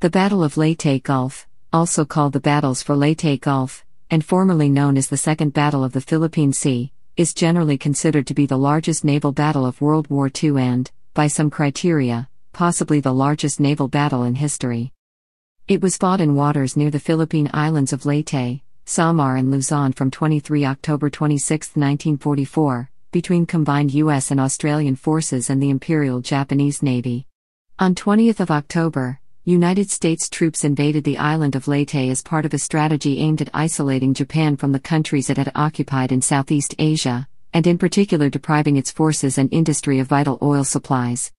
The Battle of Leyte Gulf, also called the Battles for Leyte Gulf, and formerly known as the Second Battle of the Philippine Sea, is generally considered to be the largest naval battle of World War II and, by some criteria, possibly the largest naval battle in history. It was fought in waters near the Philippine islands of Leyte, Samar, and Luzon from 23 October 26, 1944, between combined U.S. and Australian forces and the Imperial Japanese Navy. On 20th of October, United States troops invaded the island of Leyte as part of a strategy aimed at isolating Japan from the countries it had occupied in Southeast Asia, and in particular depriving its forces and industry of vital oil supplies.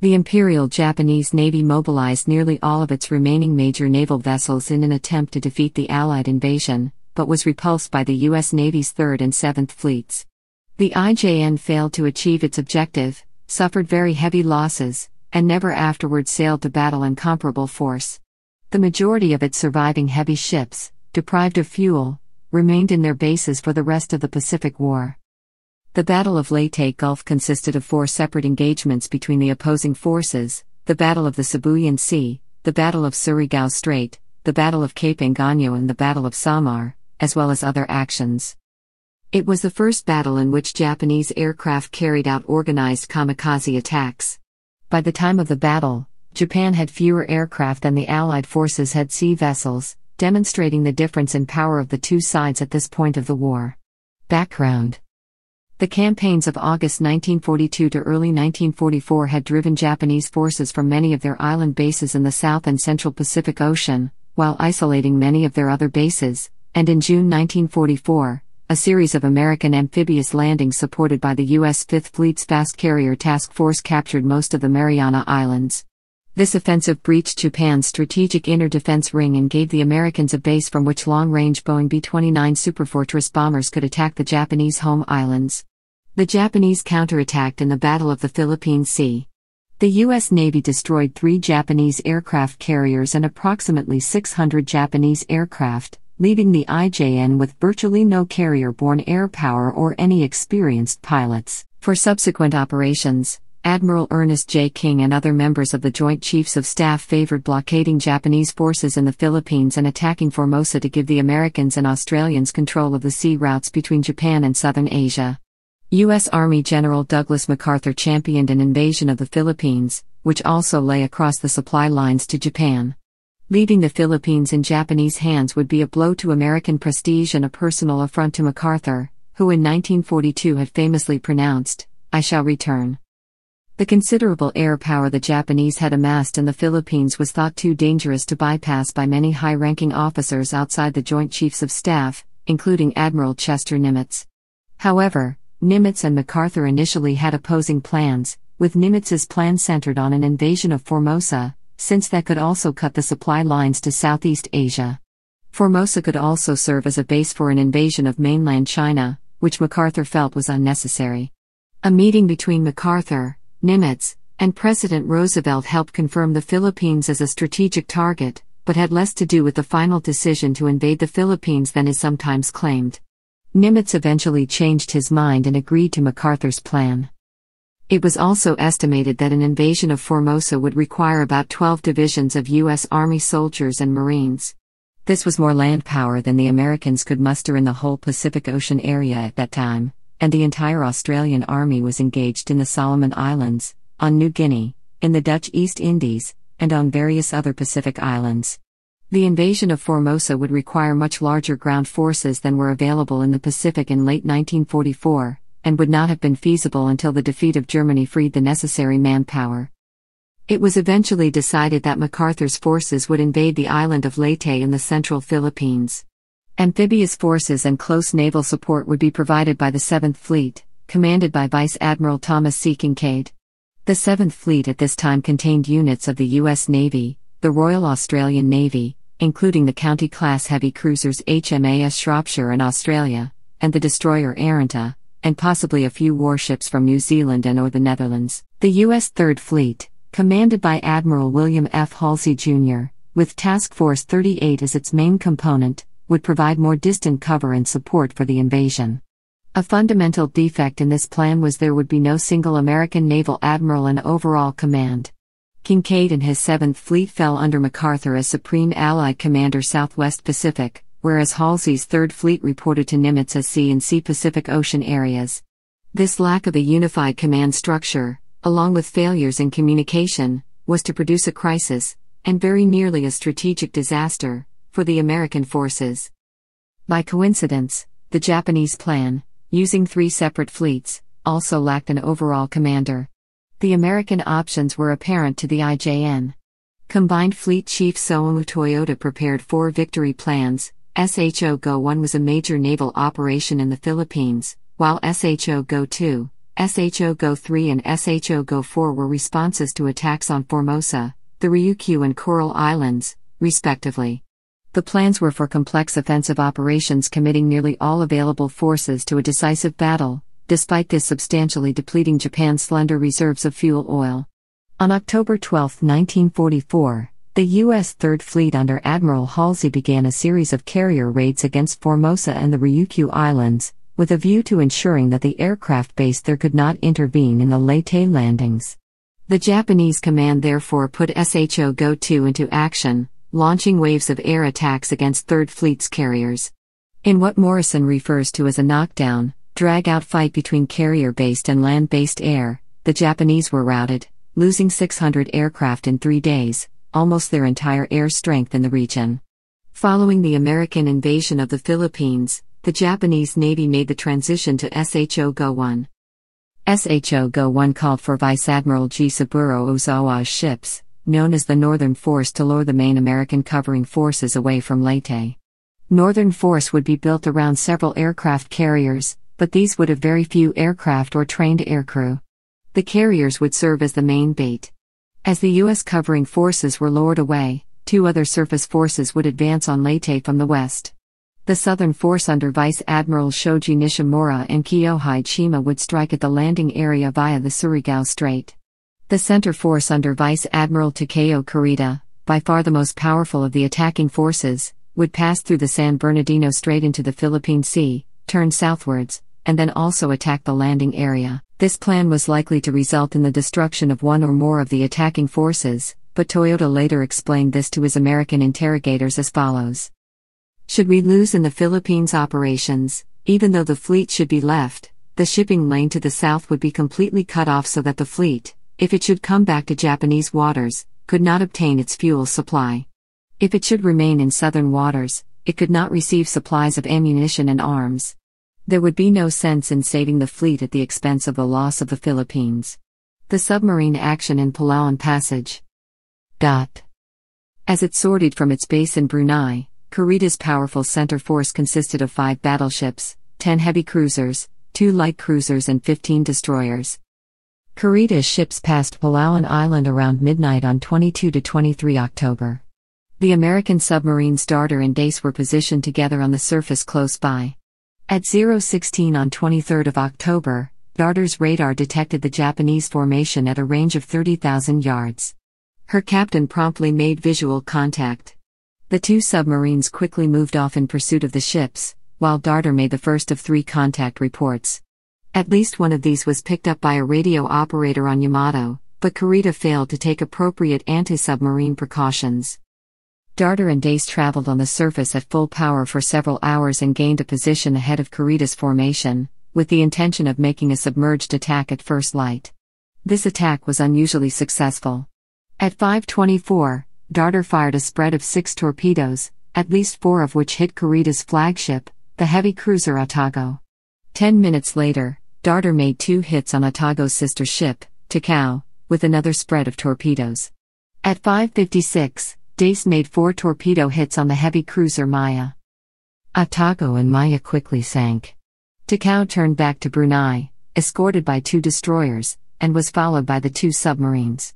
The Imperial Japanese Navy mobilized nearly all of its remaining major naval vessels in an attempt to defeat the Allied invasion, but was repulsed by the U.S. Navy's 3rd and 7th Fleets. The IJN failed to achieve its objective, suffered very heavy losses, and never afterward sailed to battle in comparable force. The majority of its surviving heavy ships, deprived of fuel, remained in their bases for the rest of the Pacific War. The Battle of Leyte Gulf consisted of four separate engagements between the opposing forces the Battle of the Sibuyan Sea, the Battle of Surigao Strait, the Battle of Cape Engano, and the Battle of Samar, as well as other actions. It was the first battle in which Japanese aircraft carried out organized kamikaze attacks. By the time of the battle, Japan had fewer aircraft than the Allied forces had sea vessels, demonstrating the difference in power of the two sides at this point of the war. Background The campaigns of August 1942 to early 1944 had driven Japanese forces from many of their island bases in the South and Central Pacific Ocean, while isolating many of their other bases, and in June 1944, a series of American amphibious landings supported by the U.S. Fifth Fleet's Fast Carrier Task Force captured most of the Mariana Islands. This offensive breached Japan's strategic inner defense ring and gave the Americans a base from which long range Boeing B 29 Superfortress bombers could attack the Japanese home islands. The Japanese counterattacked in the Battle of the Philippine Sea. The U.S. Navy destroyed three Japanese aircraft carriers and approximately 600 Japanese aircraft, leaving the IJN with virtually no carrier borne air power or any experienced pilots. For subsequent operations, Admiral Ernest J. King and other members of the Joint Chiefs of Staff favored blockading Japanese forces in the Philippines and attacking Formosa to give the Americans and Australians control of the sea routes between Japan and Southern Asia. U.S. Army General Douglas MacArthur championed an invasion of the Philippines, which also lay across the supply lines to Japan. Leaving the Philippines in Japanese hands would be a blow to American prestige and a personal affront to MacArthur, who in 1942 had famously pronounced, I shall return. The considerable air power the Japanese had amassed in the Philippines was thought too dangerous to bypass by many high ranking officers outside the Joint Chiefs of Staff, including Admiral Chester Nimitz. However, Nimitz and MacArthur initially had opposing plans, with Nimitz's plan centered on an invasion of Formosa, since that could also cut the supply lines to Southeast Asia. Formosa could also serve as a base for an invasion of mainland China, which MacArthur felt was unnecessary. A meeting between MacArthur, Nimitz, and President Roosevelt helped confirm the Philippines as a strategic target, but had less to do with the final decision to invade the Philippines than is sometimes claimed. Nimitz eventually changed his mind and agreed to MacArthur's plan. It was also estimated that an invasion of Formosa would require about 12 divisions of U.S. Army soldiers and Marines. This was more land power than the Americans could muster in the whole Pacific Ocean area at that time, and the entire Australian army was engaged in the Solomon Islands, on New Guinea, in the Dutch East Indies, and on various other Pacific islands. The invasion of Formosa would require much larger ground forces than were available in the Pacific in late 1944, and would not have been feasible until the defeat of Germany freed the necessary manpower. It was eventually decided that MacArthur's forces would invade the island of Leyte in the central Philippines. Amphibious forces and close naval support would be provided by the 7th Fleet, commanded by Vice Admiral Thomas C. Kincaid. The 7th Fleet at this time contained units of the U.S. Navy, the Royal Australian Navy, including the county class heavy cruisers HMAS Shropshire and Australia, and the destroyer Arenta, and possibly a few warships from New Zealand and or the Netherlands. The U.S. Third Fleet, commanded by Admiral William F. Halsey Jr., with Task Force 38 as its main component, would provide more distant cover and support for the invasion. A fundamental defect in this plan was there would be no single American naval admiral in overall command. Kincaid and his 7th Fleet fell under MacArthur as Supreme Allied Commander Southwest Pacific, whereas Halsey's Third Fleet reported to Nimitz as Sea and Sea Pacific Ocean areas. This lack of a unified command structure, along with failures in communication, was to produce a crisis, and very nearly a strategic disaster, for the American forces. By coincidence, the Japanese plan, using three separate fleets, also lacked an overall commander. The American options were apparent to the IJN. Combined Fleet Chief Soemu Toyota prepared four victory plans, SHO GO 1 was a major naval operation in the Philippines, while SHO GO 2, SHO GO 3, and SHO GO 4 were responses to attacks on Formosa, the Ryukyu, and Coral Islands, respectively. The plans were for complex offensive operations committing nearly all available forces to a decisive battle, despite this substantially depleting Japan's slender reserves of fuel oil. On October 12, 1944, the U.S. Third Fleet under Admiral Halsey began a series of carrier raids against Formosa and the Ryukyu Islands, with a view to ensuring that the aircraft base there could not intervene in the Leyte landings. The Japanese command therefore put SHO Go 2 into action, launching waves of air attacks against Third Fleet's carriers. In what Morrison refers to as a knockdown, drag out fight between carrier based and land based air, the Japanese were routed, losing 600 aircraft in three days almost their entire air strength in the region. Following the American invasion of the Philippines, the Japanese Navy made the transition to SHO GO 1. SHO GO 1 called for Vice Admiral Gisaburo Ozawa's ships, known as the Northern Force, to lure the main American covering forces away from Leyte. Northern Force would be built around several aircraft carriers, but these would have very few aircraft or trained aircrew. The carriers would serve as the main bait. As the U.S. covering forces were lowered away, two other surface forces would advance on Leyte from the west. The Southern Force under Vice Admiral Shoji Nishimura and Kiyohide Shima would strike at the landing area via the Surigao Strait. The Center Force under Vice Admiral Takeo Kurita, by far the most powerful of the attacking forces, would pass through the San Bernardino Strait into the Philippine Sea, turn southwards, and then also attack the landing area. This plan was likely to result in the destruction of one or more of the attacking forces, but Toyota later explained this to his American interrogators as follows Should we lose in the Philippines operations, even though the fleet should be left, the shipping lane to the south would be completely cut off so that the fleet, if it should come back to Japanese waters, could not obtain its fuel supply. If it should remain in southern waters, it could not receive supplies of ammunition and arms. There would be no sense in saving the fleet at the expense of the loss of the Philippines. The submarine action in Palawan Passage. Dot. As it sortied from its base in Brunei, Karita's powerful center force consisted of five battleships, ten heavy cruisers, two light cruisers, and fifteen destroyers. Karita's ships passed Palawan Island around midnight on 22 to 23 October. The American submarines Darter and Dace were positioned together on the surface close by. At 016 on 23 October, Darter's radar detected the Japanese formation at a range of 30,000 yards. Her captain promptly made visual contact. The two submarines quickly moved off in pursuit of the ships, while Darter made the first of three contact reports. At least one of these was picked up by a radio operator on Yamato, but Kurita failed to take appropriate anti submarine precautions. Darter and Dace traveled on the surface at full power for several hours and gained a position ahead of Karita's formation, with the intention of making a submerged attack at first light. This attack was unusually successful. At 524, Darter fired a spread of six torpedoes, at least four of which hit Karita's flagship, the heavy cruiser Otago. Ten minutes later, Darter made two hits on Otago's sister ship, Takao, with another spread of torpedoes. At 556, Dace made four torpedo hits on the heavy cruiser Maya. Otago and Maya quickly sank. Takao turned back to Brunei, escorted by two destroyers, and was followed by the two submarines.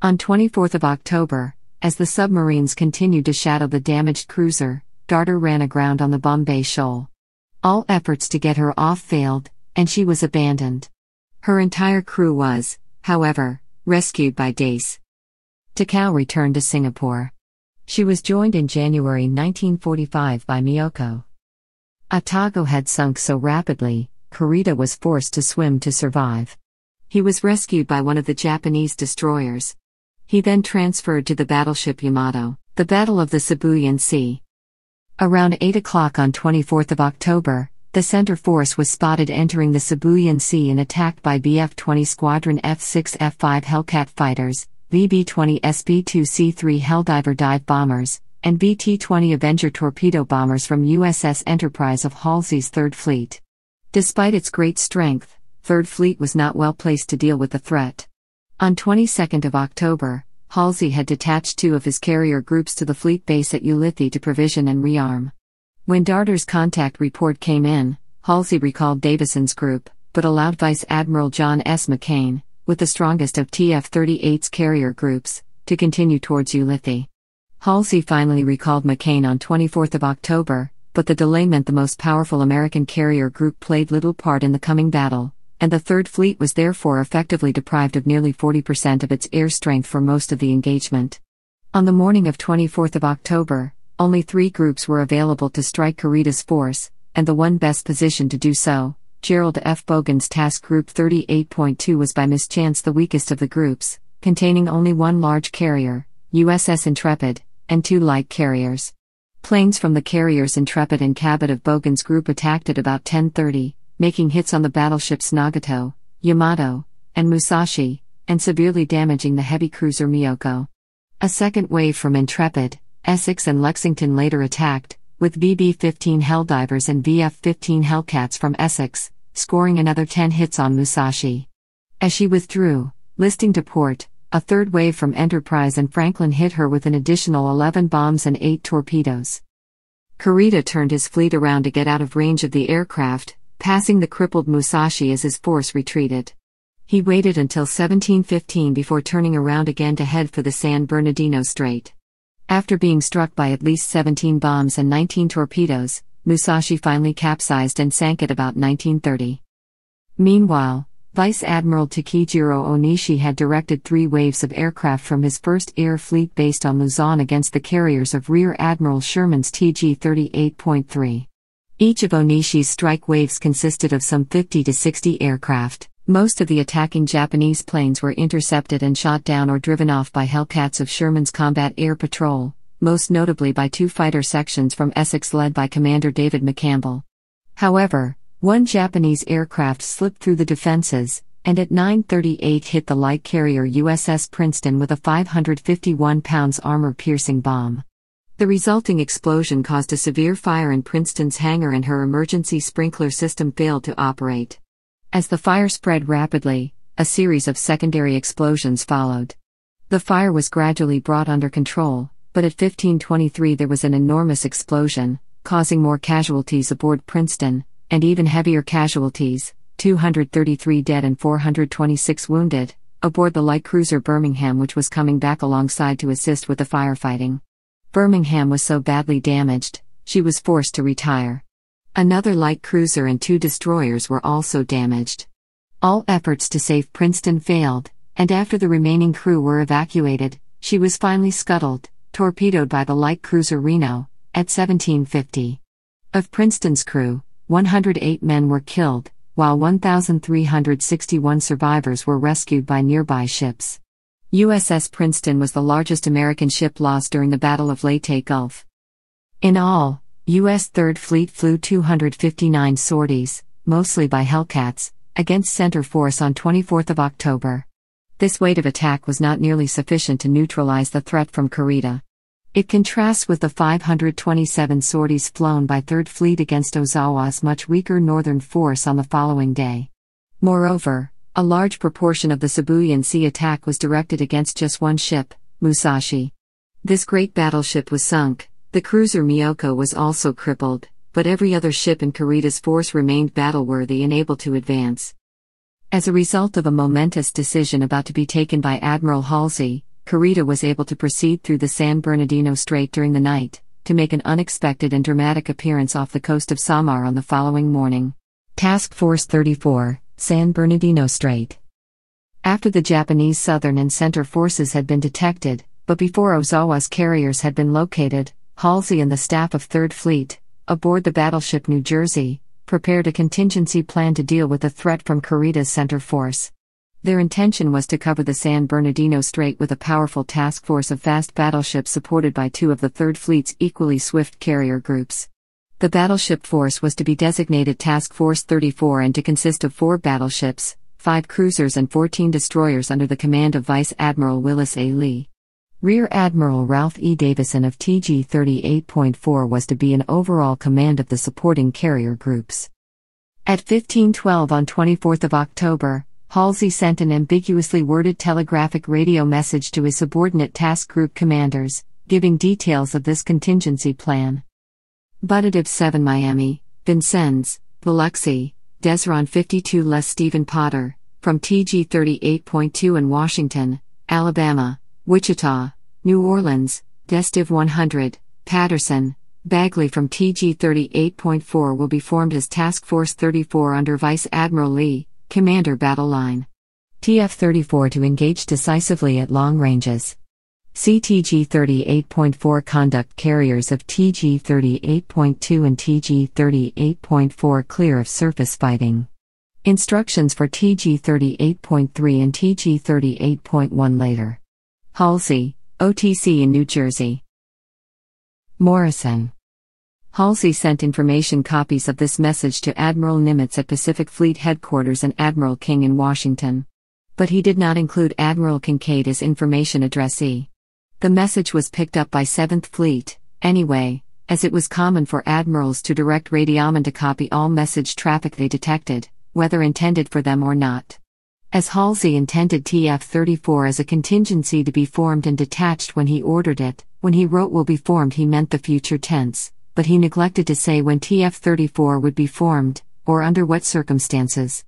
On 24 October, as the submarines continued to shadow the damaged cruiser, Darter ran aground on the Bombay Shoal. All efforts to get her off failed, and she was abandoned. Her entire crew was, however, rescued by Dace. Takao returned to Singapore. She was joined in January 1945 by Miyoko. Atago had sunk so rapidly, Kurita was forced to swim to survive. He was rescued by one of the Japanese destroyers. He then transferred to the battleship Yamato, the Battle of the Sibuyan Sea. Around 8 o'clock on 24th of October, the center force was spotted entering the Sibuyan Sea and attacked by Bf 20 Squadron F 6 F 5 Hellcat fighters, VB 20 SB 2 C 3 Helldiver dive bombers, and BT 20 Avenger torpedo bombers from USS Enterprise of Halsey's Third Fleet. Despite its great strength, Third Fleet was not well placed to deal with the threat. On 22nd of October, Halsey had detached two of his carrier groups to the fleet base at Ulithi to provision and rearm. When Darter's contact report came in, Halsey recalled Davison's group, but allowed Vice Admiral John S. McCain, with the strongest of TF 38's carrier groups, to continue towards Ulithi. Halsey finally recalled McCain on 24 October, but the delay meant the most powerful American carrier group played little part in the coming battle, and the Third Fleet was therefore effectively deprived of nearly 40% of its air strength for most of the engagement. On the morning of 24 October, only three groups were available to strike Carita's force, and the one best positioned to do so, Gerald F. Bogan's task group 38.2 was by mischance the weakest of the groups, containing only one large carrier, USS Intrepid, and two light carriers. Planes from the carriers Intrepid and Cabot of Bogan's group attacked at about 10:30, making hits on the battleships Nagato, Yamato, and Musashi, and severely damaging the heavy cruiser Miyoko. A second wave from Intrepid, Essex and Lexington later attacked, with VB 15 Helldivers and VF 15 Hellcats from Essex, scoring another 10 hits on Musashi. As she withdrew, listing to port, a third wave from Enterprise and Franklin hit her with an additional 11 bombs and 8 torpedoes. Kurita turned his fleet around to get out of range of the aircraft, passing the crippled Musashi as his force retreated. He waited until 1715 before turning around again to head for the San Bernardino Strait. After being struck by at least 17 bombs and 19 torpedoes, Musashi finally capsized and sank at about 1930. Meanwhile, Vice Admiral Takijiro Onishi had directed three waves of aircraft from his first air fleet based on Luzon against the carriers of Rear Admiral Sherman's TG 38.3. Each of Onishi's strike waves consisted of some 50 to 60 aircraft. Most of the attacking Japanese planes were intercepted and shot down or driven off by Hellcats of Sherman's Combat Air Patrol, most notably by two fighter sections from Essex led by Commander David McCampbell. However, one Japanese aircraft slipped through the defenses, and at 9.38 hit the light carrier USS Princeton with a 551 pounds armor-piercing bomb. The resulting explosion caused a severe fire in Princeton's hangar and her emergency sprinkler system failed to operate. As the fire spread rapidly, a series of secondary explosions followed. The fire was gradually brought under control, but at 1523 there was an enormous explosion, causing more casualties aboard Princeton, and even heavier casualties 233 dead and 426 wounded, aboard the light cruiser Birmingham, which was coming back alongside to assist with the firefighting. Birmingham was so badly damaged, she was forced to retire. Another light cruiser and two destroyers were also damaged. All efforts to save Princeton failed, and after the remaining crew were evacuated, she was finally scuttled, torpedoed by the light cruiser Reno, at 1750. Of Princeton's crew, 108 men were killed, while 1,361 survivors were rescued by nearby ships. USS Princeton was the largest American ship lost during the Battle of Leyte Gulf. In all, U.S. Third Fleet flew 259 sorties, mostly by Hellcats, against center force on 24 October. This weight of attack was not nearly sufficient to neutralize the threat from Karita. It contrasts with the 527 sorties flown by Third Fleet against Ozawa's much weaker northern force on the following day. Moreover, a large proportion of the Sibuyan Sea attack was directed against just one ship, Musashi. This great battleship was sunk, the cruiser Miyoko was also crippled, but every other ship in Karita's force remained battleworthy and able to advance. As a result of a momentous decision about to be taken by Admiral Halsey, Karita was able to proceed through the San Bernardino Strait during the night, to make an unexpected and dramatic appearance off the coast of Samar on the following morning. Task Force 34, San Bernardino Strait. After the Japanese southern and center forces had been detected, but before Ozawa's carriers had been located, Halsey and the staff of 3rd Fleet, aboard the battleship New Jersey, prepared a contingency plan to deal with the threat from Carita's center force. Their intention was to cover the San Bernardino Strait with a powerful task force of fast battleships supported by two of the 3rd Fleet's equally swift carrier groups. The battleship force was to be designated Task Force 34 and to consist of four battleships, five cruisers, and 14 destroyers under the command of Vice Admiral Willis A. Lee. Rear Admiral Ralph E. Davison of TG 38.4 was to be in overall command of the supporting carrier groups. At 1512 on 24 October, Halsey sent an ambiguously worded telegraphic radio message to his subordinate task group commanders, giving details of this contingency plan. Buttative 7 Miami, Vincennes, Biloxi, Desron 52 less Stephen Potter, from TG 38.2 in Washington, Alabama, Wichita, New Orleans, Destiv 100, Patterson, Bagley from TG 38.4 will be formed as Task Force 34 under Vice Admiral Lee, Commander Battle Line. TF 34 to engage decisively at long ranges. CTG 38.4 conduct carriers of TG 38.2 and TG 38.4 clear of surface fighting. Instructions for TG 38.3 and TG 38.1 later. Halsey, OTC in New Jersey. Morrison. Halsey sent information copies of this message to Admiral Nimitz at Pacific Fleet Headquarters and Admiral King in Washington. But he did not include Admiral Kincaid as information addressee. The message was picked up by 7th Fleet, anyway, as it was common for admirals to direct radiomen to copy all message traffic they detected, whether intended for them or not as Halsey intended TF 34 as a contingency to be formed and detached when he ordered it. When he wrote will be formed, he meant the future tense, but he neglected to say when TF 34 would be formed, or under what circumstances.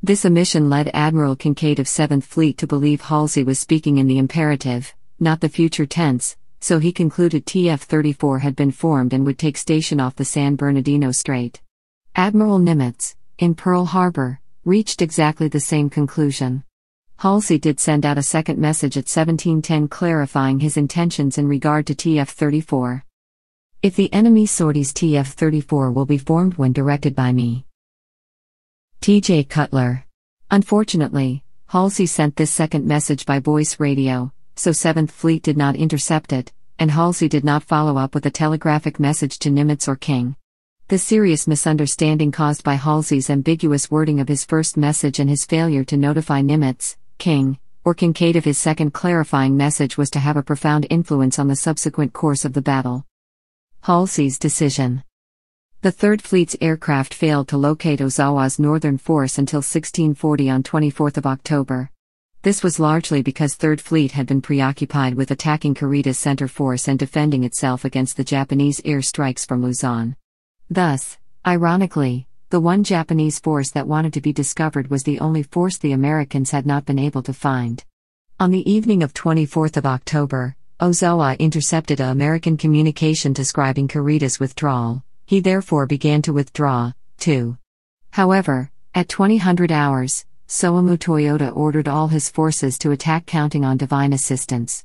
This omission led Admiral Kincaid of 7th Fleet to believe Halsey was speaking in the imperative, not the future tense, so he concluded TF 34 had been formed and would take station off the San Bernardino Strait. Admiral Nimitz, in Pearl Harbor, reached exactly the same conclusion. Halsey did send out a second message at 1710 clarifying his intentions in regard to TF 34. If the enemy sorties TF 34 will be formed when directed by me. TJ Cutler. Unfortunately, Halsey sent this second message by voice radio, so 7th Fleet did not intercept it, and Halsey did not follow up with a telegraphic message to Nimitz or King. The serious misunderstanding caused by Halsey's ambiguous wording of his first message and his failure to notify Nimitz, King, or Kincaid of his second clarifying message was to have a profound influence on the subsequent course of the battle. Halsey's decision. The Third Fleet's aircraft failed to locate Ozawa's northern force until 1640 on 24 October. This was largely because Third Fleet had been preoccupied with attacking Karita's center force and defending itself against the Japanese air strikes from Luzon. Thus, ironically, the one Japanese force that wanted to be discovered was the only force the Americans had not been able to find. On the evening of 24th of October, Ozawa intercepted an American communication describing Karita's withdrawal. He therefore began to withdraw, too. However, at 2000 hours, Soemu Toyota ordered all his forces to attack counting on divine assistance.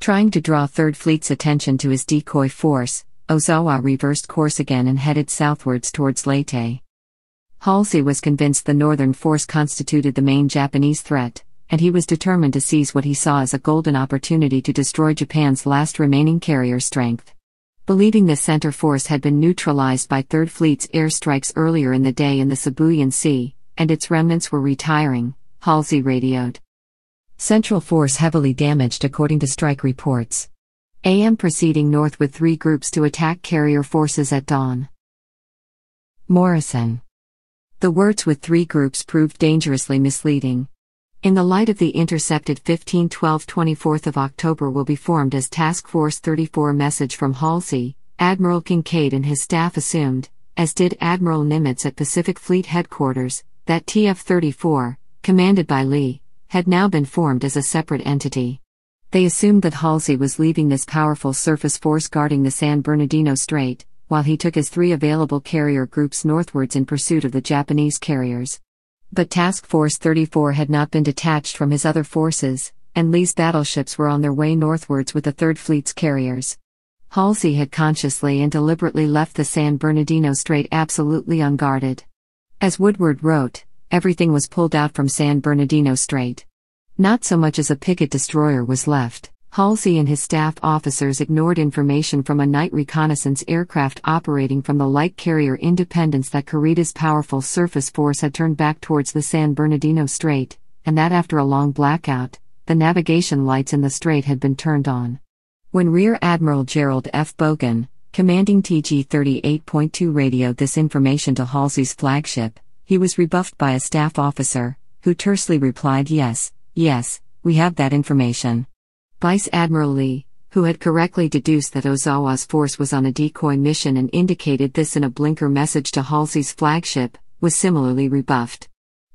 Trying to draw Third Fleet's attention to his decoy force, Ozawa reversed course again and headed southwards towards Leyte. Halsey was convinced the northern force constituted the main Japanese threat, and he was determined to seize what he saw as a golden opportunity to destroy Japan's last remaining carrier strength. Believing the center force had been neutralized by Third Fleet's airstrikes earlier in the day in the Sibuyan Sea, and its remnants were retiring, Halsey radioed. Central force heavily damaged according to strike reports. AM proceeding north with three groups to attack carrier forces at dawn. Morrison. The words with three groups proved dangerously misleading. In the light of the intercepted 1512 24th of October will be formed as Task Force 34 message from Halsey, Admiral Kincaid and his staff assumed, as did Admiral Nimitz at Pacific Fleet Headquarters, that TF 34, commanded by Lee, had now been formed as a separate entity. They assumed that Halsey was leaving this powerful surface force guarding the San Bernardino Strait, while he took his three available carrier groups northwards in pursuit of the Japanese carriers. But Task Force 34 had not been detached from his other forces, and Lee's battleships were on their way northwards with the Third Fleet's carriers. Halsey had consciously and deliberately left the San Bernardino Strait absolutely unguarded. As Woodward wrote, everything was pulled out from San Bernardino Strait. Not so much as a picket destroyer was left. Halsey and his staff officers ignored information from a night reconnaissance aircraft operating from the light carrier Independence that Carita's powerful surface force had turned back towards the San Bernardino Strait, and that after a long blackout, the navigation lights in the strait had been turned on. When Rear Admiral Gerald F. Bogan, commanding TG 38.2, radioed this information to Halsey's flagship, he was rebuffed by a staff officer, who tersely replied yes, Yes, we have that information. Vice Admiral Lee, who had correctly deduced that Ozawa's force was on a decoy mission and indicated this in a blinker message to Halsey's flagship, was similarly rebuffed.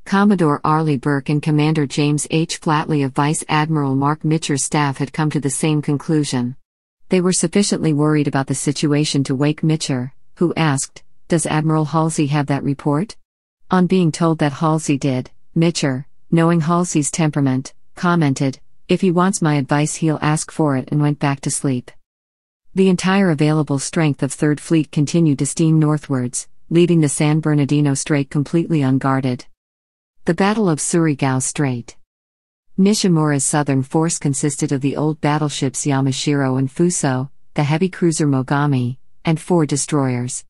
Commodore Arleigh Burke and Commander James H. Flatley of Vice Admiral Mark Mitcher's staff had come to the same conclusion. They were sufficiently worried about the situation to wake Mitcher, who asked, Does Admiral Halsey have that report? On being told that Halsey did, Mitcher, knowing Halsey's temperament, commented, If he wants my advice, he'll ask for it, and went back to sleep. The entire available strength of Third Fleet continued to steam northwards, leaving the San Bernardino Strait completely unguarded. The Battle of Surigao Strait. Nishimura's southern force consisted of the old battleships Yamashiro and Fuso, the heavy cruiser Mogami, and four destroyers.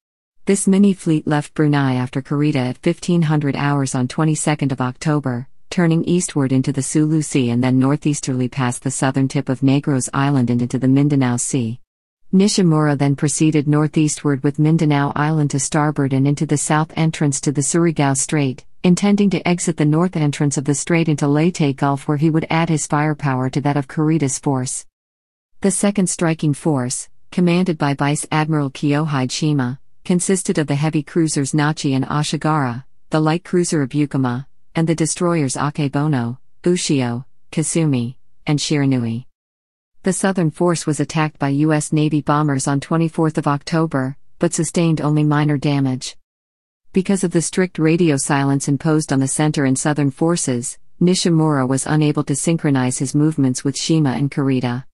This mini fleet left Brunei after Karita at 1500 hours on 22nd of October, turning eastward into the Sulu Sea and then northeasterly past the southern tip of Negros Island and into the Mindanao Sea. Nishimura then proceeded northeastward with Mindanao Island to starboard and into the south entrance to the Surigao Strait, intending to exit the north entrance of the strait into Leyte Gulf where he would add his firepower to that of Kurita's force. The second striking force, commanded by Vice Admiral Kiyohai Shima, consisted of the heavy cruisers Nachi and Ashigara, the light cruiser of Yukima, and the destroyers Akebono, Ushio, Kasumi, and Shiranui. The southern force was attacked by U.S. Navy bombers on 24 October, but sustained only minor damage. Because of the strict radio silence imposed on the center and southern forces, Nishimura was unable to synchronize his movements with Shima and Kurita.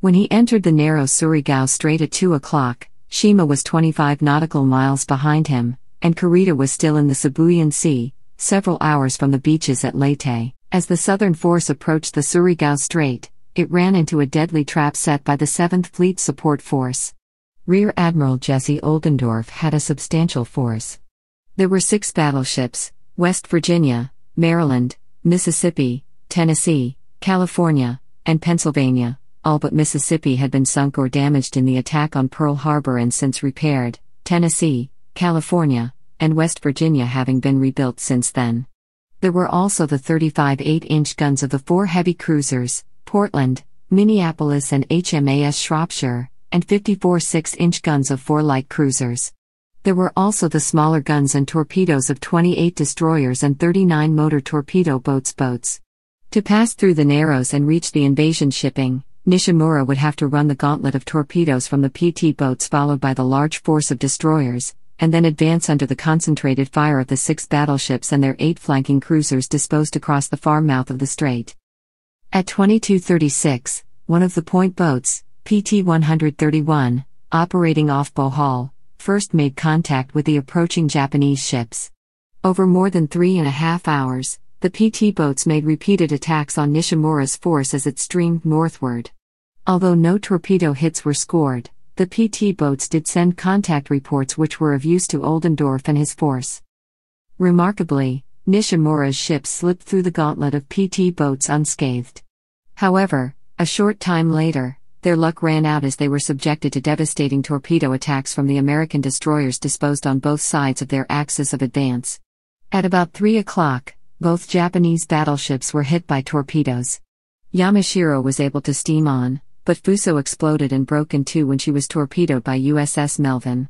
When he entered the narrow Surigao Strait at 2 o'clock, Shima was 25 nautical miles behind him, and Kurita was still in the Sibuyan Sea, several hours from the beaches at Leyte. As the southern force approached the Surigao Strait, it ran into a deadly trap set by the 7th Fleet Support Force. Rear Admiral Jesse Oldendorf had a substantial force. There were six battleships West Virginia, Maryland, Mississippi, Tennessee, California, and Pennsylvania. All but Mississippi had been sunk or damaged in the attack on Pearl Harbor and since repaired. Tennessee, California, and West Virginia having been rebuilt since then. There were also the 35 8 inch guns of the four heavy cruisers, Portland, Minneapolis, and HMAS Shropshire, and 54 6 inch guns of four light cruisers. There were also the smaller guns and torpedoes of 28 destroyers and 39 motor torpedo boats boats. To pass through the Narrows and reach the invasion shipping, Nishimura would have to run the gauntlet of torpedoes from the PT boats followed by the large force of destroyers, and then advance under the concentrated fire of the six battleships and their eight flanking cruisers disposed across the far mouth of the strait. At 2236, one of the point boats, PT 131, operating off Bohol, first made contact with the approaching Japanese ships. Over more than three and a half hours, the PT boats made repeated attacks on Nishimura's force as it streamed northward. Although no torpedo hits were scored, the PT boats did send contact reports which were of use to Oldendorf and his force. Remarkably, Nishimura's ships slipped through the gauntlet of PT boats unscathed. However, a short time later, their luck ran out as they were subjected to devastating torpedo attacks from the American destroyers disposed on both sides of their axis of advance. At about 3 o'clock, both Japanese battleships were hit by torpedoes. Yamashiro was able to steam on, but Fuso exploded and broke in two when she was torpedoed by USS Melvin.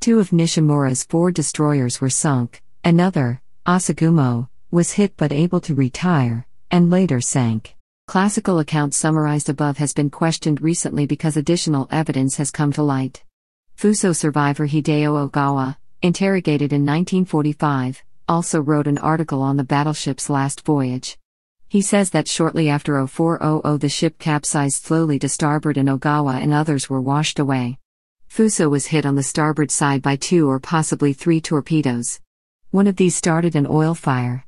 Two of Nishimura's four destroyers were sunk, another, Asagumo, was hit but able to retire, and later sank. Classical account summarized above has been questioned recently because additional evidence has come to light. Fuso survivor Hideo Ogawa, interrogated in 1945, also wrote an article on the battleship's last voyage. He says that shortly after 0400 the ship capsized slowly to starboard and Ogawa and others were washed away. Fuso was hit on the starboard side by two or possibly three torpedoes. One of these started an oil fire.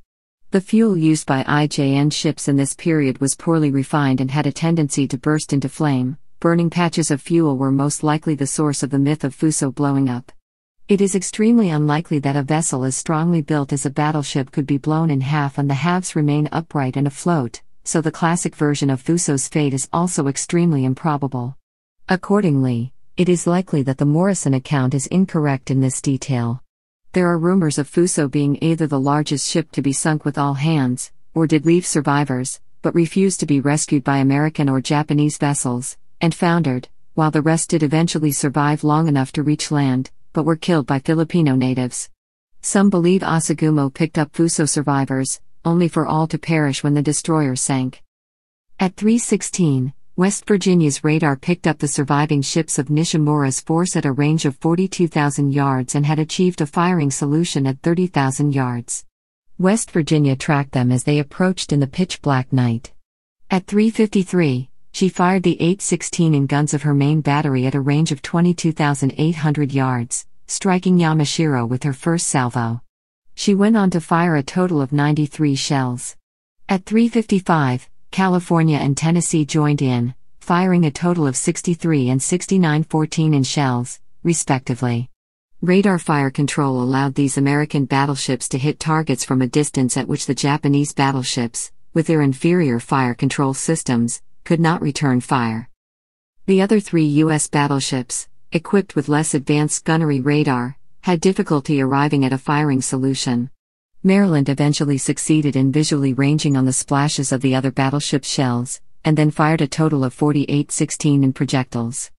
The fuel used by IJN ships in this period was poorly refined and had a tendency to burst into flame. Burning patches of fuel were most likely the source of the myth of Fuso blowing up. It is extremely unlikely that a vessel as strongly built as a battleship could be blown in half and the halves remain upright and afloat, so the classic version of Fuso's fate is also extremely improbable. Accordingly, it is likely that the Morrison account is incorrect in this detail. There are rumors of Fuso being either the largest ship to be sunk with all hands, or did leave survivors, but refused to be rescued by American or Japanese vessels, and foundered, while the rest did eventually survive long enough to reach land, but were killed by Filipino natives. Some believe Asagumo picked up Fuso survivors, only for all to perish when the destroyer sank. At 316, West Virginia's radar picked up the surviving ships of Nishimura's force at a range of 42,000 yards and had achieved a firing solution at 30,000 yards. West Virginia tracked them as they approached in the pitch black night. At 3:53, she fired the 816 and guns of her main battery at a range of 22,800 yards, striking Yamashiro with her first salvo. She went on to fire a total of 93 shells. At 3:55, California and Tennessee joined in, firing a total of 63 and 69 14 in shells, respectively. Radar fire control allowed these American battleships to hit targets from a distance at which the Japanese battleships, with their inferior fire control systems, could not return fire. The other three U.S. battleships, equipped with less advanced gunnery radar, had difficulty arriving at a firing solution. Maryland eventually succeeded in visually ranging on the splashes of the other battleship's shells, and then fired a total of 48 16 in projectiles.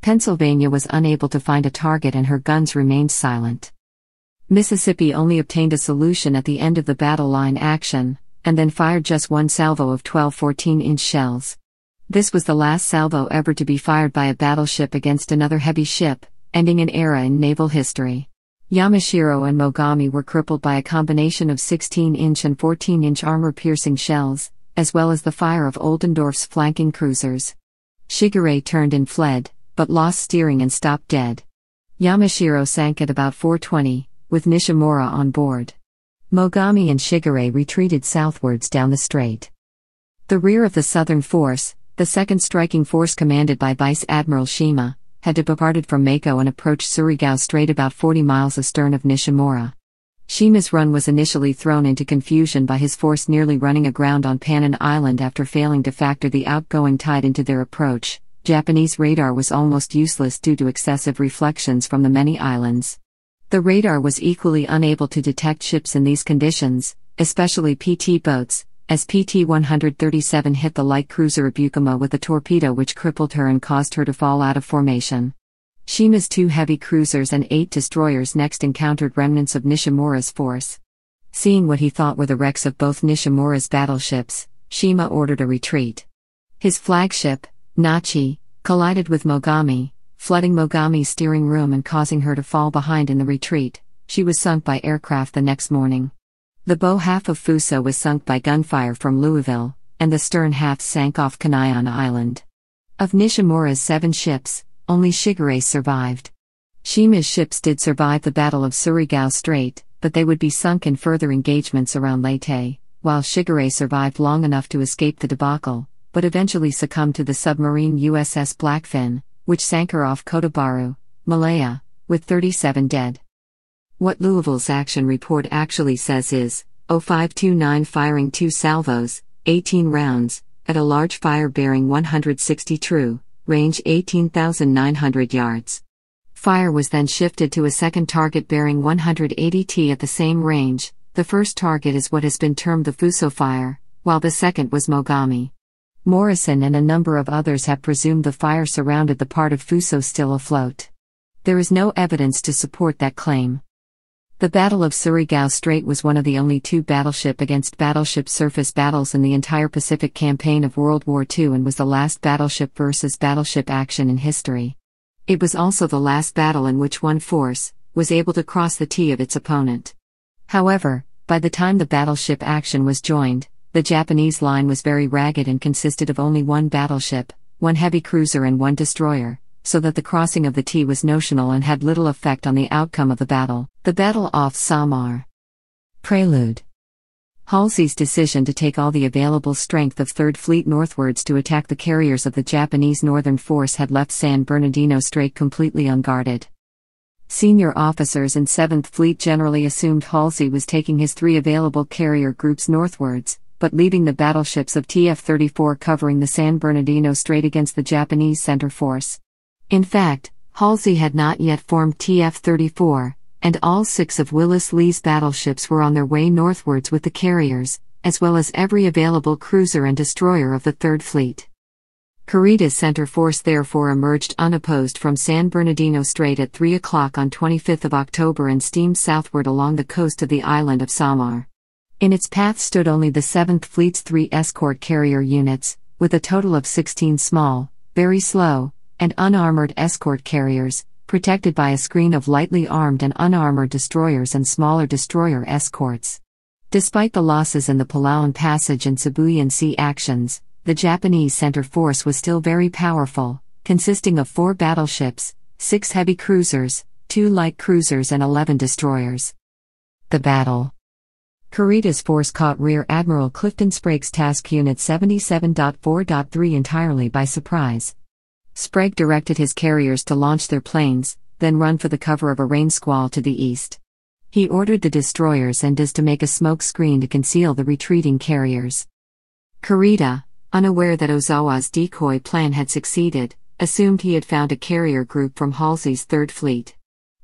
Pennsylvania was unable to find a target and her guns remained silent. Mississippi only obtained a solution at the end of the battle line action, and then fired just one salvo of 12 14 inch shells. This was the last salvo ever to be fired by a battleship against another heavy ship, ending an era in naval history. Yamashiro and Mogami were crippled by a combination of 16 inch and 14 inch armor piercing shells, as well as the fire of Oldendorf's flanking cruisers. Shigure turned and fled, but lost steering and stopped dead. Yamashiro sank at about 420, with Nishimura on board. Mogami and Shigure retreated southwards down the strait. The rear of the southern force, the second striking force commanded by Vice Admiral Shima had departed from Mako and approached Surigao Strait about 40 miles astern of Nishimura. Shima's run was initially thrown into confusion by his force nearly running aground on Panan Island after failing to factor the outgoing tide into their approach. Japanese radar was almost useless due to excessive reflections from the many islands. The radar was equally unable to detect ships in these conditions, especially PT boats, as PT 137 hit the light cruiser Abukuma with a torpedo which crippled her and caused her to fall out of formation. Shima's two heavy cruisers and eight destroyers next encountered remnants of Nishimura's force. Seeing what he thought were the wrecks of both Nishimura's battleships, Shima ordered a retreat. His flagship, Nachi, collided with Mogami, flooding Mogami's steering room and causing her to fall behind in the retreat. She was sunk by aircraft the next morning. The bow half of Fuso was sunk by gunfire from Louisville, and the stern half sank off Kanayan Island. Of Nishimura's seven ships, only Shigure survived. Shima's ships did survive the Battle of Surigao Strait, but they would be sunk in further engagements around Leyte, while Shigure survived long enough to escape the debacle, but eventually succumbed to the submarine USS Blackfin, which sank her off Kotobaru, Malaya, with 37 dead. What Louisville's action report actually says is 0529 firing two salvos, 18 rounds, at a large fire bearing 160 true, range 18,900 yards. Fire was then shifted to a second target bearing 180 T at the same range. The first target is what has been termed the Fuso fire, while the second was Mogami. Morrison and a number of others have presumed the fire surrounded the part of Fuso still afloat. There is no evidence to support that claim. The Battle of Surigao Strait was one of the only two battleship against battleship surface battles in the entire Pacific campaign of World War II and was the last battleship versus battleship action in history. It was also the last battle in which one force was able to cross the T of its opponent. However, by the time the battleship action was joined, the Japanese line was very ragged and consisted of only one battleship, one heavy cruiser, and one destroyer so that the crossing of the T was notional and had little effect on the outcome of the battle. The Battle off Samar. Prelude. Halsey's decision to take all the available strength of Third Fleet northwards to attack the carriers of the Japanese Northern Force had left San Bernardino Strait completely unguarded. Senior officers in 7th Fleet generally assumed Halsey was taking his three available carrier groups northwards, but leaving the battleships of TF 34 covering the San Bernardino Strait against the Japanese center force. In fact, Halsey had not yet formed TF 34, and all six of Willis Lee's battleships were on their way northwards with the carriers, as well as every available cruiser and destroyer of the Third Fleet. Carita's center force therefore emerged unopposed from San Bernardino Strait at 3 o'clock on 25 October and steamed southward along the coast of the island of Samar. In its path stood only the 7th Fleet's three escort carrier units, with a total of 16 small, very slow, and unarmored escort carriers, protected by a screen of lightly armed and unarmored destroyers and smaller destroyer escorts. Despite the losses in the Palawan Passage and Sibuyan Sea actions, the Japanese center force was still very powerful, consisting of four battleships, six heavy cruisers, two light cruisers, and 11 destroyers. The battle. Kurita's force caught Rear Admiral Clifton Sprague's Task Unit 77.4.3 entirely by surprise, Sprague directed his carriers to launch their planes, then run for the cover of a rain squall to the east. He ordered the destroyers and does to make a smoke screen to conceal the retreating carriers. Karita, unaware that Ozawa's decoy plan had succeeded, assumed he had found a carrier group from Halsey's Third Fleet.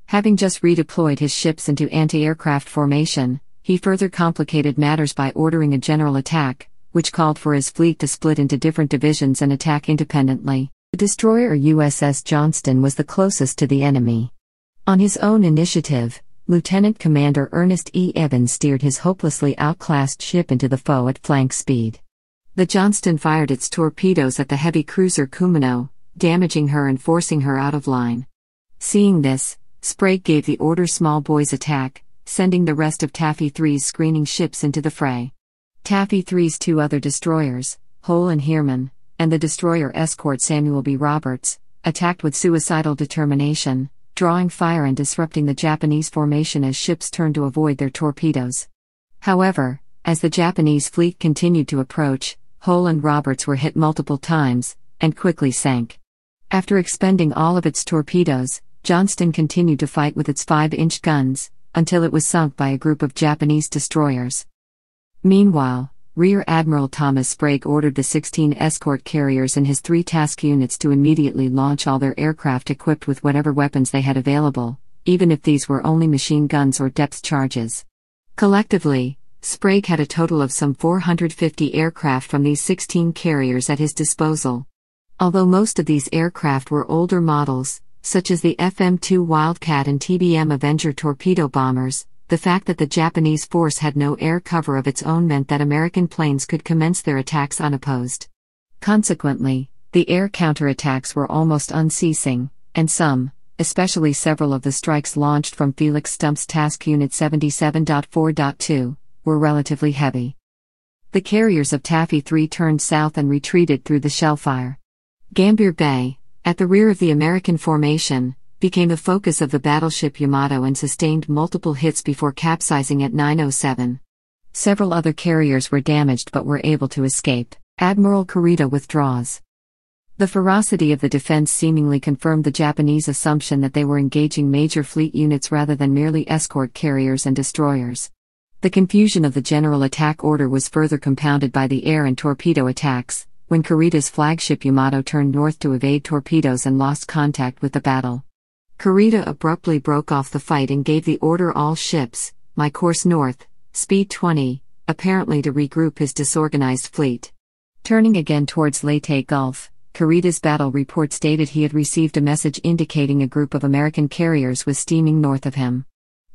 Having just redeployed his ships into anti aircraft formation, he further complicated matters by ordering a general attack, which called for his fleet to split into different divisions and attack independently. The destroyer USS Johnston was the closest to the enemy. On his own initiative, Lieutenant Commander Ernest E. Evans steered his hopelessly outclassed ship into the foe at flank speed. The Johnston fired its torpedoes at the heavy cruiser Kumano, damaging her and forcing her out of line. Seeing this, Sprague gave the order small boys attack, sending the rest of Taffy 3's screening ships into the fray. Taffy 3's two other destroyers, Hole and Heerman, and the destroyer escort Samuel B. Roberts, attacked with suicidal determination, drawing fire and disrupting the Japanese formation as ships turned to avoid their torpedoes. However, as the Japanese fleet continued to approach, Hull and Roberts were hit multiple times, and quickly sank. After expending all of its torpedoes, Johnston continued to fight with its 5 inch guns, until it was sunk by a group of Japanese destroyers. Meanwhile, Rear Admiral Thomas Sprague ordered the 16 escort carriers and his three task units to immediately launch all their aircraft equipped with whatever weapons they had available, even if these were only machine guns or depth charges. Collectively, Sprague had a total of some 450 aircraft from these 16 carriers at his disposal. Although most of these aircraft were older models, such as the FM 2 Wildcat and TBM Avenger torpedo bombers, the fact that the Japanese force had no air cover of its own meant that American planes could commence their attacks unopposed. Consequently, the air counterattacks were almost unceasing, and some, especially several of the strikes launched from Felix Stump's Task Unit 77.4.2, were relatively heavy. The carriers of Taffy 3 turned south and retreated through the shell fire. Gambier Bay, at the rear of the American formation, became the focus of the battleship Yamato and sustained multiple hits before capsizing at 907. Several other carriers were damaged but were able to escape. Admiral Kurita withdraws. The ferocity of the defense seemingly confirmed the Japanese assumption that they were engaging major fleet units rather than merely escort carriers and destroyers. The confusion of the general attack order was further compounded by the air and torpedo attacks, when Kurita's flagship Yamato turned north to evade torpedoes and lost contact with the battle. Karita abruptly broke off the fight and gave the order all ships, my course north, speed 20, apparently to regroup his disorganized fleet. Turning again towards Leyte Gulf, Karita's battle report stated he had received a message indicating a group of American carriers was steaming north of him.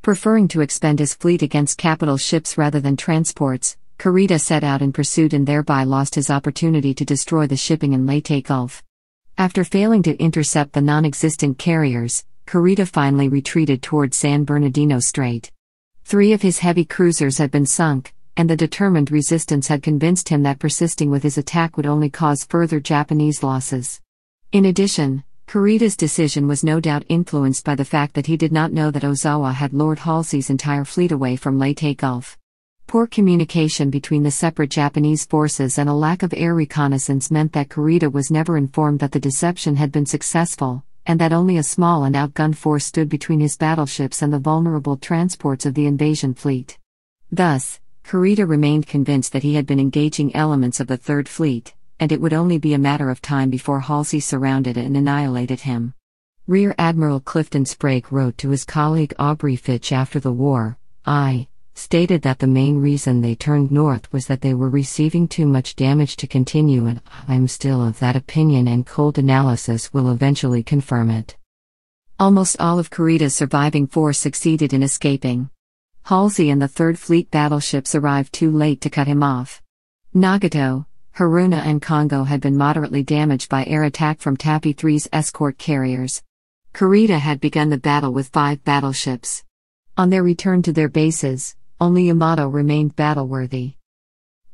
Preferring to expend his fleet against capital ships rather than transports, Karita set out in pursuit and thereby lost his opportunity to destroy the shipping in Leyte Gulf. After failing to intercept the non existent carriers, Carita finally retreated toward San Bernardino Strait. Three of his heavy cruisers had been sunk, and the determined resistance had convinced him that persisting with his attack would only cause further Japanese losses. In addition, Kurita's decision was no doubt influenced by the fact that he did not know that Ozawa had Lord Halsey's entire fleet away from Leyte Gulf. Poor communication between the separate Japanese forces and a lack of air reconnaissance meant that Kurita was never informed that the deception had been successful, and that only a small and outgunned force stood between his battleships and the vulnerable transports of the invasion fleet. Thus, Kurita remained convinced that he had been engaging elements of the Third Fleet, and it would only be a matter of time before Halsey surrounded and annihilated him. Rear Admiral Clifton Sprague wrote to his colleague Aubrey Fitch after the war I, stated that the main reason they turned north was that they were receiving too much damage to continue, and I'm still of that opinion, and cold analysis will eventually confirm it. Almost all of Karita's surviving force succeeded in escaping. Halsey and the 3rd Fleet battleships arrived too late to cut him off. Nagato, Haruna, and Congo had been moderately damaged by air attack from Tappy 3's escort carriers. Karita had begun the battle with five battleships. On their return to their bases, only Yamato remained battleworthy.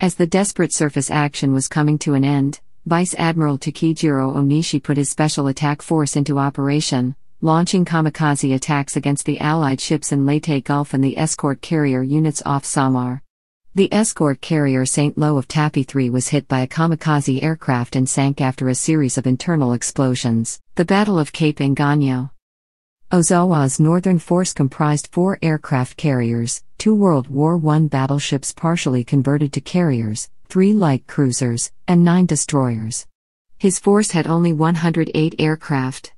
As the desperate surface action was coming to an end, Vice Admiral Takejiro Onishi put his special attack force into operation, launching kamikaze attacks against the Allied ships in Leyte Gulf and the escort carrier units off Samar. The escort carrier St. Lo of Tapi 3 was hit by a kamikaze aircraft and sank after a series of internal explosions. The Battle of Cape Engano Ozawa's northern force comprised four aircraft carriers, two World War I battleships partially converted to carriers, three light cruisers, and nine destroyers. His force had only 108 aircraft.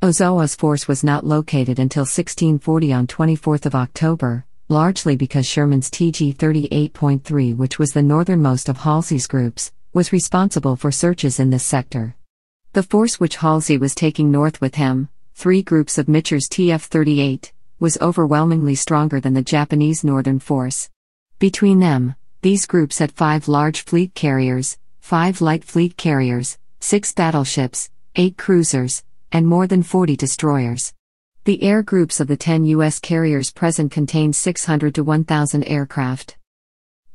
Ozawa's force was not located until 1640 on 24 October, largely because Sherman's TG 38.3, which was the northernmost of Halsey's groups, was responsible for searches in this sector. The force which Halsey was taking north with him, three groups of Mitchers TF 38, was overwhelmingly stronger than the Japanese Northern Force. Between them, these groups had five large fleet carriers, five light fleet carriers, six battleships, eight cruisers, and more than 40 destroyers. The air groups of the 10 U.S. carriers present contained 600 to 1,000 aircraft.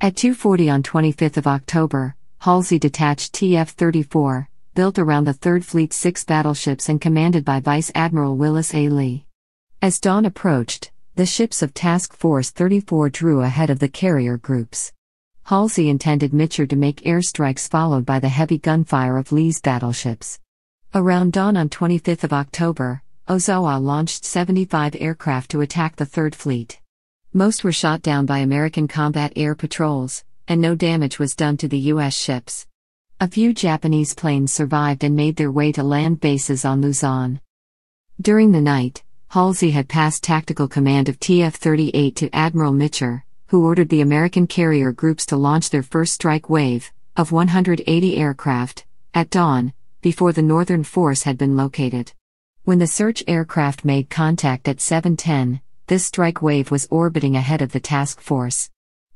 At 2.40 on 25 October, Halsey detached TF-34, built around the 3rd Fleet's six battleships and commanded by Vice Admiral Willis A. Lee. As dawn approached, the ships of Task Force 34 drew ahead of the carrier groups. Halsey intended Mitcher to make airstrikes followed by the heavy gunfire of Lee's battleships. Around dawn on 25 October, Ozawa launched 75 aircraft to attack the 3rd Fleet. Most were shot down by American combat air patrols, and no damage was done to the U.S. ships. A few Japanese planes survived and made their way to land bases on Luzon. During the night, Halsey had passed tactical command of TF 38 to Admiral Mitcher, who ordered the American carrier groups to launch their first strike wave, of 180 aircraft, at dawn, before the northern force had been located. When the search aircraft made contact at 7:10, this strike wave was orbiting ahead of the task force.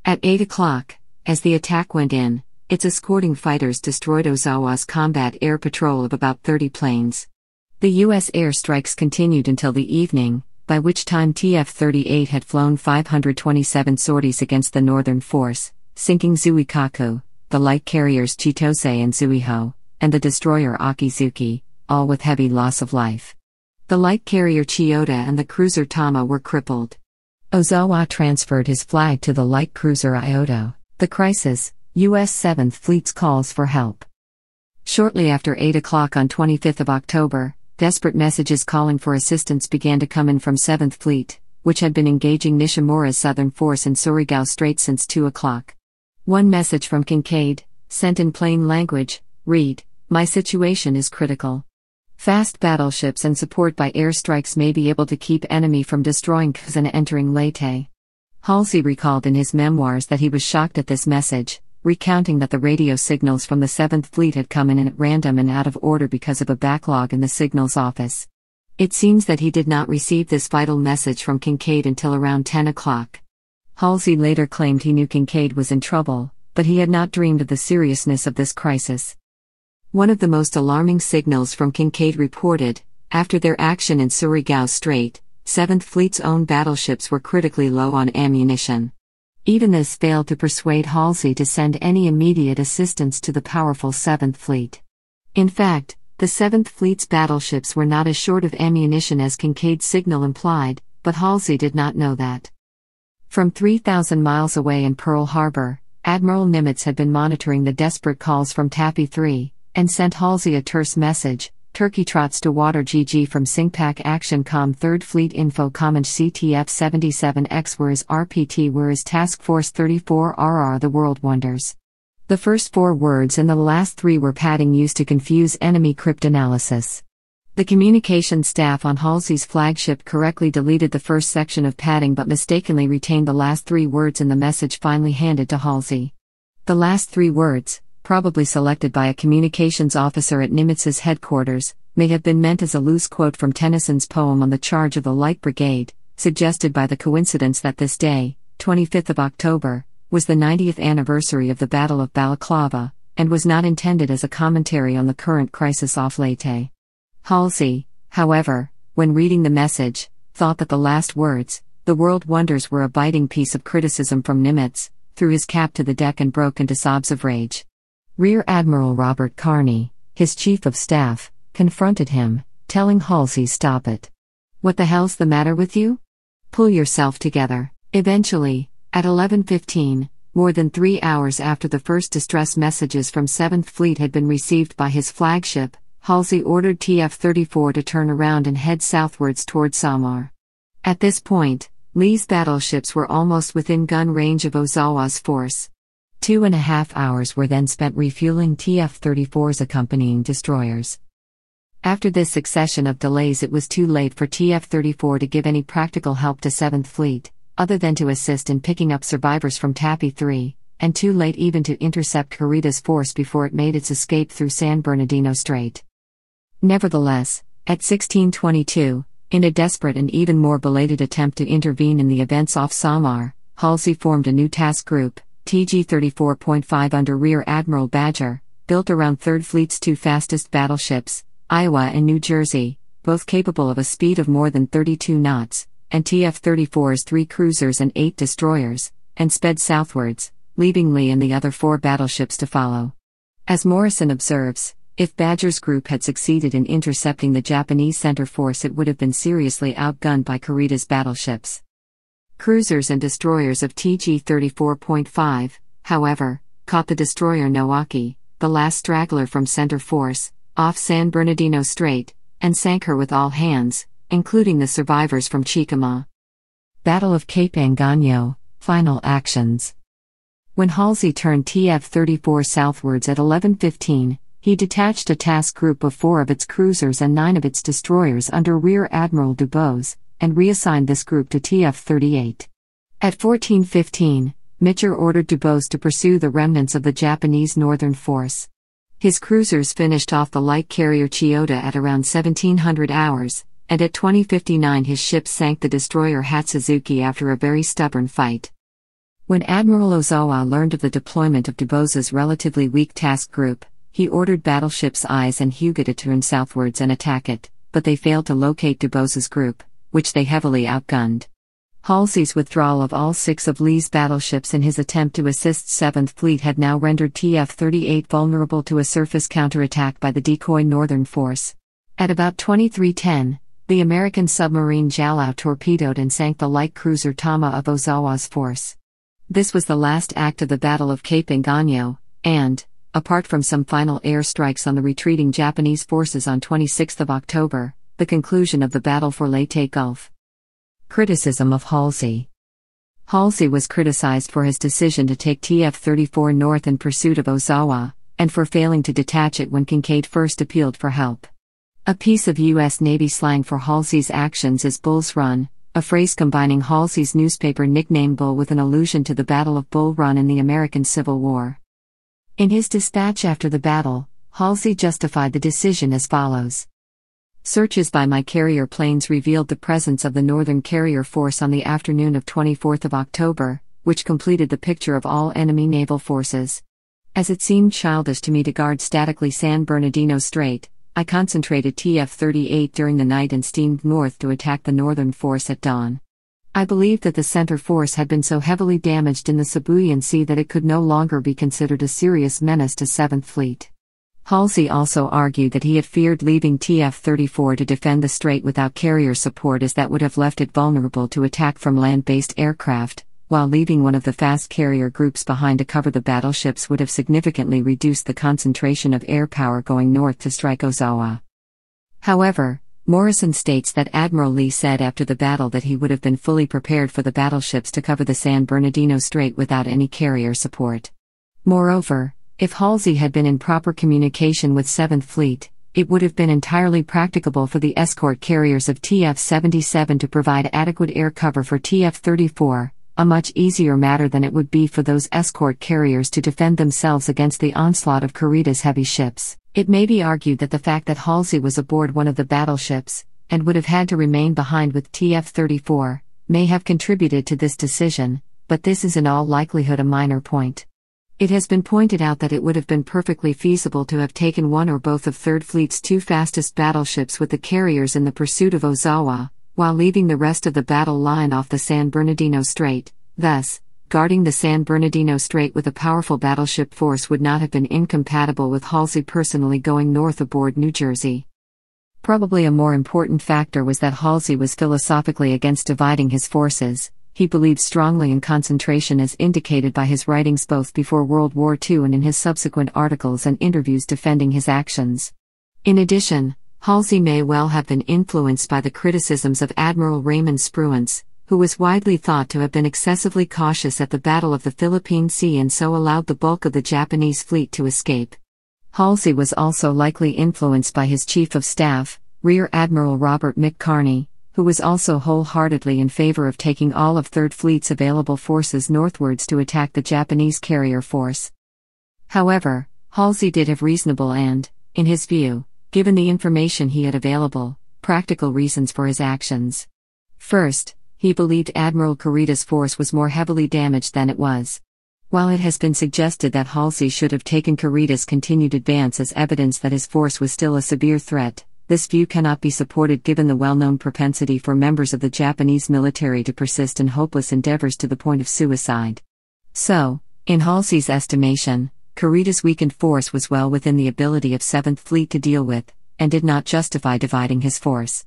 At 8 o'clock, as the attack went in, its escorting fighters destroyed Ozawa's combat air patrol of about 30 planes. The U.S. airstrikes continued until the evening, by which time TF 38 had flown 527 sorties against the northern force, sinking Zuikaku, the light carriers Chitose and Zuiho, and the destroyer Akizuki, all with heavy loss of life. The light carrier Chiyoda and the cruiser Tama were crippled. Ozawa transferred his flag to the light cruiser Ioto. The crisis, U.S. 7th Fleet's calls for help. Shortly after 8 o'clock on 25th of October, desperate messages calling for assistance began to come in from 7th Fleet, which had been engaging Nishimura's southern force in Surigao Strait since 2 o'clock. One message from Kincaid, sent in plain language, read, My situation is critical. Fast battleships and support by airstrikes may be able to keep enemy from destroying Kuz and entering Leyte. Halsey recalled in his memoirs that he was shocked at this message, recounting that the radio signals from the 7th Fleet had come in at random and out of order because of a backlog in the signals office. It seems that he did not receive this vital message from Kincaid until around 10 o'clock. Halsey later claimed he knew Kincaid was in trouble, but he had not dreamed of the seriousness of this crisis. One of the most alarming signals from Kincaid reported, after their action in Surigao Strait, 7th Fleet's own battleships were critically low on ammunition. Even this failed to persuade Halsey to send any immediate assistance to the powerful Seventh Fleet. In fact, the Seventh Fleet's battleships were not as short of ammunition as Kincaid's signal implied, but Halsey did not know that. From 3,000 miles away in Pearl Harbor, Admiral Nimitz had been monitoring the desperate calls from Taffy 3, and sent Halsey a terse message Turkey trots to water GG from action com 3rd Fleet Info Comment CTF 77X Where is RPT Where is Task Force 34RR The World Wonders. The first four words and the last three were padding used to confuse enemy cryptanalysis. The communication staff on Halsey's flagship correctly deleted the first section of padding but mistakenly retained the last three words in the message finally handed to Halsey. The last three words, probably selected by a communications officer at Nimitz's headquarters, may have been meant as a loose quote from Tennyson's poem on the charge of the Light Brigade, suggested by the coincidence that this day, 25th of October, was the 90th anniversary of the Battle of Balaclava, and was not intended as a commentary on the current crisis off Leyte. Halsey, however, when reading the message, thought that the last words, the world wonders were a biting piece of criticism from Nimitz, threw his cap to the deck and broke into sobs of rage. Rear Admiral Robert Carney, his chief of staff, confronted him, telling Halsey, Stop it. What the hell's the matter with you? Pull yourself together. Eventually, at 11:15, more than 3 hours after the first distress messages from 7th Fleet had been received by his flagship, Halsey ordered TF-34 to turn around and head southwards toward Samar. At this point, Lee's battleships were almost within gun range of Ozawa's force. Two and a half hours were then spent refueling TF 34's accompanying destroyers. After this succession of delays, it was too late for TF 34 to give any practical help to 7th Fleet, other than to assist in picking up survivors from Tappy 3, and too late even to intercept Carita's force before it made its escape through San Bernardino Strait. Nevertheless, at 1622, in a desperate and even more belated attempt to intervene in the events off Samar, Halsey formed a new task group, TG 34.5 under Rear Admiral Badger, built around 3rd Fleet's two fastest battleships, Iowa and New Jersey, both capable of a speed of more than 32 knots, and TF 34's three cruisers and eight destroyers, and sped southwards, leaving Lee and the other four battleships to follow. As Morrison observes, if Badger's group had succeeded in intercepting the Japanese center force, it would have been seriously outgunned by Kurita's battleships cruisers and destroyers of TG 34.5, however, caught the destroyer Nawaki, the last straggler from center force, off San Bernardino Strait, and sank her with all hands, including the survivors from Chicama. Battle of Cape Angano, Final Actions When Halsey turned TF-34 southwards at 11.15, he detached a task group of four of its cruisers and nine of its destroyers under Rear Admiral Dubose, and reassigned this group to TF 38. At 1415, Mitcher ordered Dubose to pursue the remnants of the Japanese Northern Force. His cruisers finished off the light carrier Chiyoda at around 1700 hours, and at 2059 his ship sank the destroyer Hatsuzuki after a very stubborn fight. When Admiral Ozawa learned of the deployment of Dubose's relatively weak task group, he ordered battleships Eyes and Hugo to turn southwards and attack it, but they failed to locate Dubose's group which they heavily outgunned. Halsey's withdrawal of all six of Lee's battleships in his attempt to assist 7th Fleet had now rendered TF 38 vulnerable to a surface counterattack by the decoy Northern Force. At about 2310, the American submarine Jalau torpedoed and sank the light cruiser Tama of Ozawa's force. This was the last act of the Battle of Cape Engano, and, apart from some final airstrikes on the retreating Japanese forces on 26 October, the conclusion of the battle for Leyte Gulf. Criticism of Halsey. Halsey was criticized for his decision to take TF 34 north in pursuit of Ozawa, and for failing to detach it when Kincaid first appealed for help. A piece of U.S. Navy slang for Halsey's actions is Bull's Run, a phrase combining Halsey's newspaper nickname Bull with an allusion to the Battle of Bull Run in the American Civil War. In his dispatch after the battle, Halsey justified the decision as follows Searches by my carrier planes revealed the presence of the Northern Carrier Force on the afternoon of 24 October, which completed the picture of all enemy naval forces. As it seemed childish to me to guard statically San Bernardino Strait, I concentrated TF 38 during the night and steamed north to attack the Northern Force at dawn. I believed that the center force had been so heavily damaged in the Sibuyan Sea that it could no longer be considered a serious menace to Seventh Fleet. Halsey also argued that he had feared leaving TF 34 to defend the strait without carrier support as that would have left it vulnerable to attack from land based aircraft, while leaving one of the fast carrier groups behind to cover the battleships would have significantly reduced the concentration of air power going north to strike Ozawa. However, Morrison states that Admiral Lee said after the battle that he would have been fully prepared for the battleships to cover the San Bernardino Strait without any carrier support. Moreover, if Halsey had been in proper communication with 7th Fleet, it would have been entirely practicable for the escort carriers of TF 77 to provide adequate air cover for TF 34, a much easier matter than it would be for those escort carriers to defend themselves against the onslaught of Karita's heavy ships. It may be argued that the fact that Halsey was aboard one of the battleships, and would have had to remain behind with TF 34, may have contributed to this decision, but this is in all likelihood a minor point. It has been pointed out that it would have been perfectly feasible to have taken one or both of Third Fleet's two fastest battleships with the carriers in the pursuit of Ozawa, while leaving the rest of the battle line off the San Bernardino Strait, thus, guarding the San Bernardino Strait with a powerful battleship force would not have been incompatible with Halsey personally going north aboard New Jersey. Probably a more important factor was that Halsey was philosophically against dividing his forces, he believes strongly in concentration as indicated by his writings both before World War II and in his subsequent articles and interviews defending his actions. In addition, Halsey may well have been influenced by the criticisms of Admiral Raymond Spruance, who was widely thought to have been excessively cautious at the Battle of the Philippine Sea and so allowed the bulk of the Japanese fleet to escape. Halsey was also likely influenced by his chief of staff, Rear Admiral Robert McCarney, who was also wholeheartedly in favor of taking all of Third Fleet's available forces northwards to attack the Japanese carrier force. However, Halsey did have reasonable and, in his view, given the information he had available, practical reasons for his actions. First, he believed Admiral Carita's force was more heavily damaged than it was. While it has been suggested that Halsey should have taken Carita's continued advance as evidence that his force was still a severe threat, this view cannot be supported given the well known propensity for members of the Japanese military to persist in hopeless endeavors to the point of suicide. So, in Halsey's estimation, Kurita's weakened force was well within the ability of 7th Fleet to deal with, and did not justify dividing his force.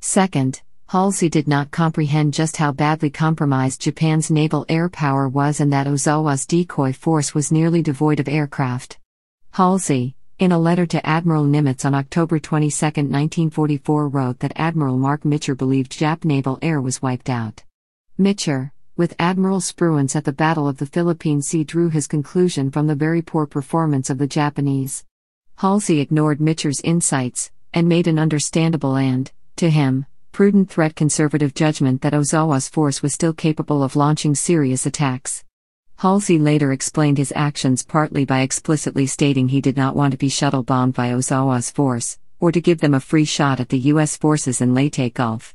Second, Halsey did not comprehend just how badly compromised Japan's naval air power was and that Ozawa's decoy force was nearly devoid of aircraft. Halsey, in a letter to Admiral Nimitz on October 22, 1944, wrote that Admiral Mark Mitcher believed Jap naval air was wiped out. Mitcher, with Admiral Spruance at the Battle of the Philippine Sea, drew his conclusion from the very poor performance of the Japanese. Halsey ignored Mitcher's insights and made an understandable and, to him, prudent threat conservative judgment that Ozawa's force was still capable of launching serious attacks. Halsey later explained his actions partly by explicitly stating he did not want to be shuttle bombed by Ozawa's force, or to give them a free shot at the U.S. forces in Leyte Gulf.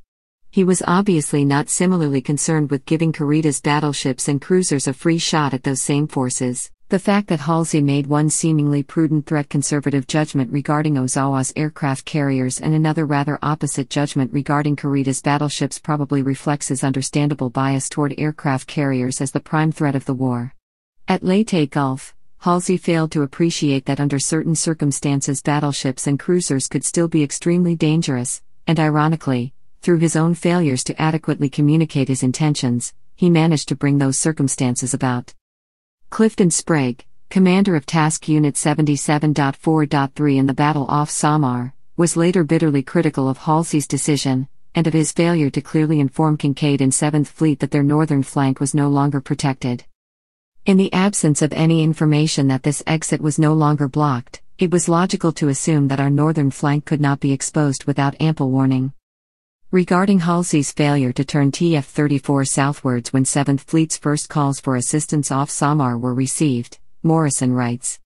He was obviously not similarly concerned with giving Karita's battleships and cruisers a free shot at those same forces. The fact that Halsey made one seemingly prudent threat conservative judgment regarding Ozawa's aircraft carriers and another rather opposite judgment regarding Karita's battleships probably reflects his understandable bias toward aircraft carriers as the prime threat of the war. At Leyte Gulf, Halsey failed to appreciate that under certain circumstances battleships and cruisers could still be extremely dangerous, and ironically, through his own failures to adequately communicate his intentions, he managed to bring those circumstances about. Clifton Sprague, commander of Task Unit 77.4.3 in the battle off Samar, was later bitterly critical of Halsey's decision, and of his failure to clearly inform Kincaid and 7th Fleet that their northern flank was no longer protected. In the absence of any information that this exit was no longer blocked, it was logical to assume that our northern flank could not be exposed without ample warning. Regarding Halsey's failure to turn TF 34 southwards when 7th Fleet's first calls for assistance off Samar were received, Morrison writes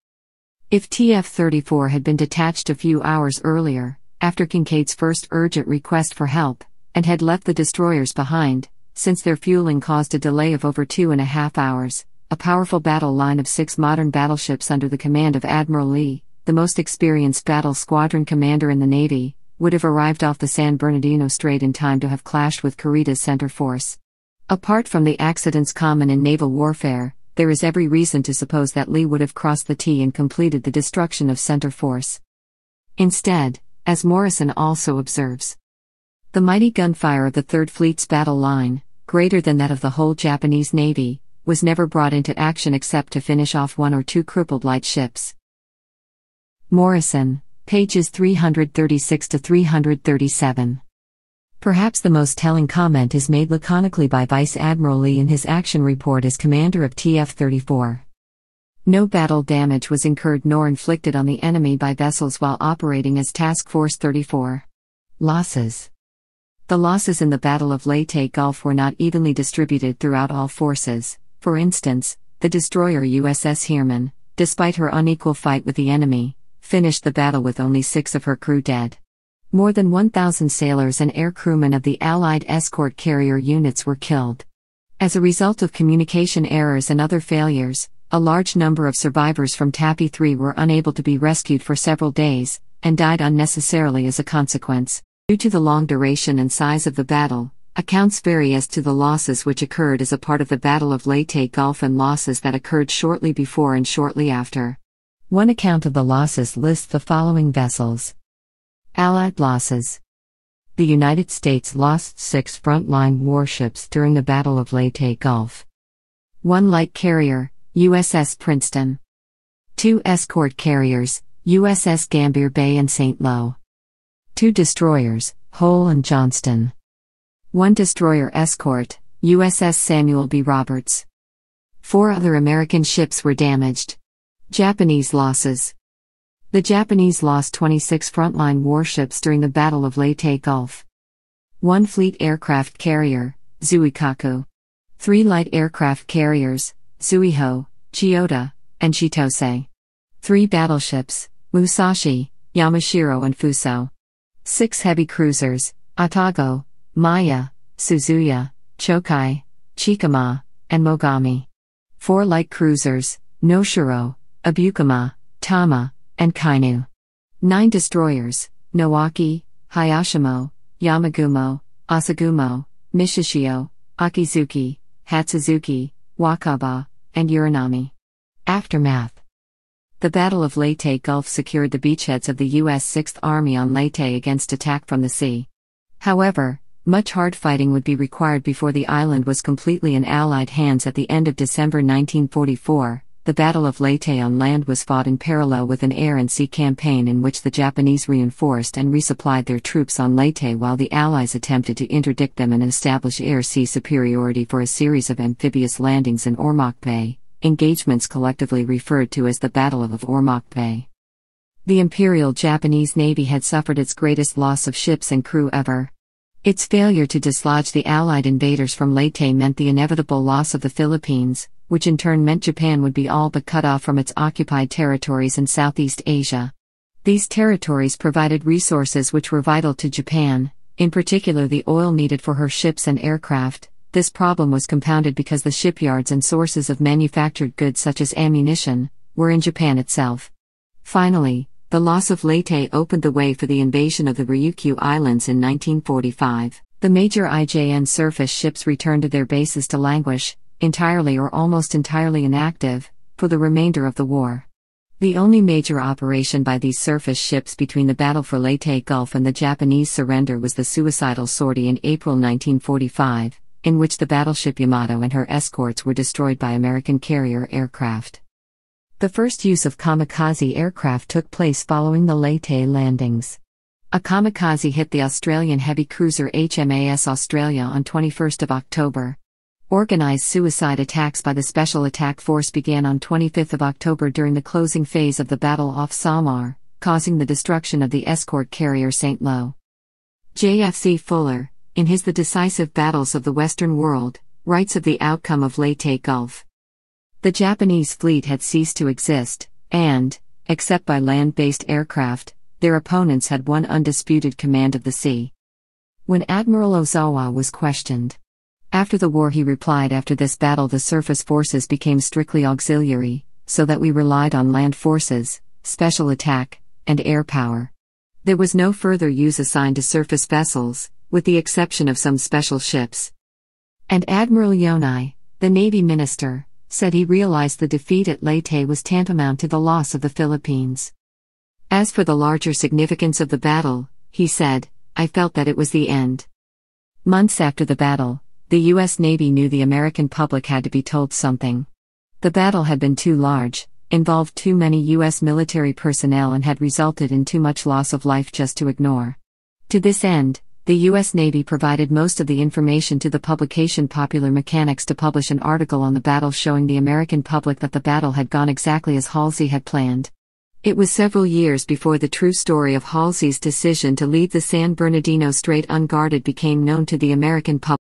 If TF 34 had been detached a few hours earlier, after Kincaid's first urgent request for help, and had left the destroyers behind, since their fueling caused a delay of over two and a half hours, a powerful battle line of six modern battleships under the command of Admiral Lee, the most experienced battle squadron commander in the Navy, would have arrived off the San Bernardino Strait in time to have clashed with Carita's center force. Apart from the accidents common in naval warfare, there is every reason to suppose that Lee would have crossed the T and completed the destruction of center force. Instead, as Morrison also observes, the mighty gunfire of the Third Fleet's battle line, greater than that of the whole Japanese Navy, was never brought into action except to finish off one or two crippled light ships. Morrison, pages 336 to 337. Perhaps the most telling comment is made laconically by Vice Admiral Lee in his action report as commander of TF 34. No battle damage was incurred nor inflicted on the enemy by vessels while operating as Task Force 34. Losses The losses in the Battle of Leyte Gulf were not evenly distributed throughout all forces. For instance, the destroyer USS Heerman, despite her unequal fight with the enemy, finished the battle with only six of her crew dead. More than 1,000 sailors and air crewmen of the Allied escort carrier units were killed. As a result of communication errors and other failures, a large number of survivors from Tappy 3 were unable to be rescued for several days, and died unnecessarily as a consequence. Due to the long duration and size of the battle, accounts vary as to the losses which occurred as a part of the Battle of Leyte Gulf and losses that occurred shortly before and shortly after. One account of the losses lists the following vessels Allied losses. The United States lost six frontline warships during the Battle of Leyte Gulf. One light carrier, USS Princeton. Two escort carriers, USS Gambier Bay and St. Lo. Two destroyers, Hull and Johnston. One destroyer escort, USS Samuel B. Roberts. Four other American ships were damaged Japanese losses. The Japanese lost 26 frontline warships during the Battle of Leyte Gulf. One fleet aircraft carrier, Zuikaku. Three light aircraft carriers, Zuiho, Chiyoda, and Chitose. Three battleships, Musashi, Yamashiro, and Fuso. Six heavy cruisers, Atago, Maya, Suzuya, Chokai, Chikama, and Mogami. Four light cruisers, Noshiro, Abukama, Tama, and Kainu. Nine destroyers Nowaki, Hayashimo, Yamagumo, Asagumo, Mishishio, Akizuki, Hatsuzuki, Wakaba, and Uranami. Aftermath The Battle of Leyte Gulf secured the beachheads of the U.S. 6th Army on Leyte against attack from the sea. However, much hard fighting would be required before the island was completely in Allied hands at the end of December 1944, the Battle of Leyte on land was fought in parallel with an air and sea campaign in which the Japanese reinforced and resupplied their troops on Leyte while the Allies attempted to interdict them and establish air sea superiority for a series of amphibious landings in Ormoc Bay, engagements collectively referred to as the Battle of Ormoc Bay. The Imperial Japanese Navy had suffered its greatest loss of ships and crew ever. Its failure to dislodge the Allied invaders from Leyte meant the inevitable loss of the Philippines, which in turn meant Japan would be all but cut off from its occupied territories in Southeast Asia. These territories provided resources which were vital to Japan, in particular the oil needed for her ships and aircraft. This problem was compounded because the shipyards and sources of manufactured goods such as ammunition were in Japan itself. Finally, the loss of Leyte opened the way for the invasion of the Ryukyu Islands in 1945. The major IJN surface ships returned to their bases to languish, entirely or almost entirely inactive, for the remainder of the war. The only major operation by these surface ships between the Battle for Leyte Gulf and the Japanese surrender was the suicidal sortie in April 1945, in which the battleship Yamato and her escorts were destroyed by American carrier aircraft. The first use of kamikaze aircraft took place following the Leyte landings. A kamikaze hit the Australian heavy cruiser HMAS Australia on 21 October, Organized suicide attacks by the Special Attack Force began on 25 October during the closing phase of the battle off Samar, causing the destruction of the escort carrier St. Lo. JFC Fuller, in his The Decisive Battles of the Western World, writes of the outcome of Leyte Gulf. The Japanese fleet had ceased to exist, and, except by land based aircraft, their opponents had won undisputed command of the sea. When Admiral Ozawa was questioned, after the war, he replied, after this battle, the surface forces became strictly auxiliary, so that we relied on land forces, special attack, and air power. There was no further use assigned to surface vessels, with the exception of some special ships. And Admiral Yonai, the Navy Minister, said he realized the defeat at Leyte was tantamount to the loss of the Philippines. As for the larger significance of the battle, he said, I felt that it was the end. Months after the battle, the U.S. Navy knew the American public had to be told something. The battle had been too large, involved too many U.S. military personnel, and had resulted in too much loss of life just to ignore. To this end, the U.S. Navy provided most of the information to the publication Popular Mechanics to publish an article on the battle showing the American public that the battle had gone exactly as Halsey had planned. It was several years before the true story of Halsey's decision to leave the San Bernardino Strait unguarded became known to the American public.